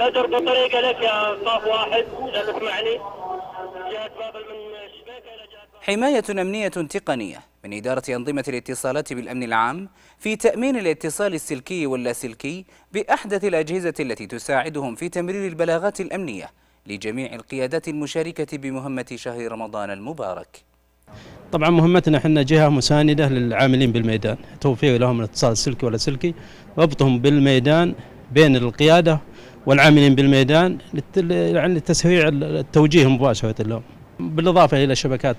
بدر بطريقه لك يا صف واحد لا تسمعني جاءت بابل من حماية أمنية تقنية من إدارة أنظمة الاتصالات بالأمن العام في تأمين الاتصال السلكي واللاسلكي بأحدث الأجهزة التي تساعدهم في تمرير البلاغات الأمنية لجميع القيادات المشاركة بمهمة شهر رمضان المبارك طبعا مهمتنا احنا جهه مسانده للعاملين بالميدان توفير لهم الاتصال السلكي واللاسلكي ربطهم بالميدان بين القيادة والعاملين بالميدان يعني لتسريع التوجيه مباشرة لهم بالإضافة إلى شبكات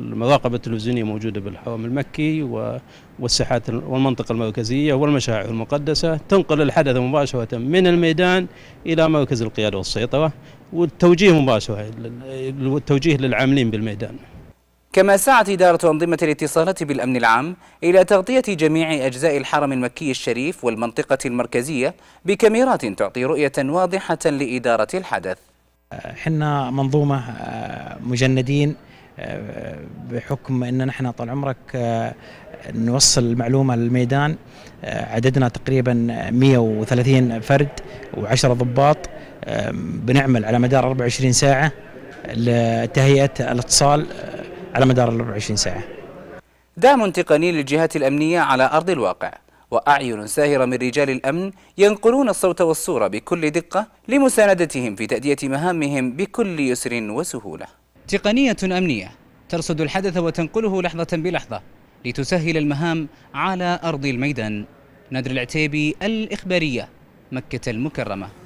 المراقبة التلفزيونية موجودة بالحرم المكي والساحات والمنطقة المركزية والمشاعر المقدسة تنقل الحدث مباشرة من الميدان إلى مركز القيادة والسيطرة والتوجيه مباشرة التوجيه للعاملين بالميدان كما سعت إدارة أنظمة الاتصالات بالأمن العام إلى تغطية جميع أجزاء الحرم المكي الشريف والمنطقة المركزية بكاميرات تعطي رؤية واضحة لإدارة الحدث حنا منظومة آه، مجندين آه، بحكم أن نحن طال عمرك آه، نوصل المعلومة للميدان عددنا تقريبا 130 فرد و10 ضباط بنعمل على مدار 24 ساعة لتهيئة الاتصال على مدار ال 24 ساعة دعم تقني للجهات الأمنية على أرض الواقع وأعين ساهرة من رجال الأمن ينقلون الصوت والصورة بكل دقة لمساندتهم في تأدية مهامهم بكل يسر وسهولة تقنية أمنية ترصد الحدث وتنقله لحظة بلحظة لتسهل المهام على أرض الميدان نادر العتيبي الإخبارية مكة المكرمة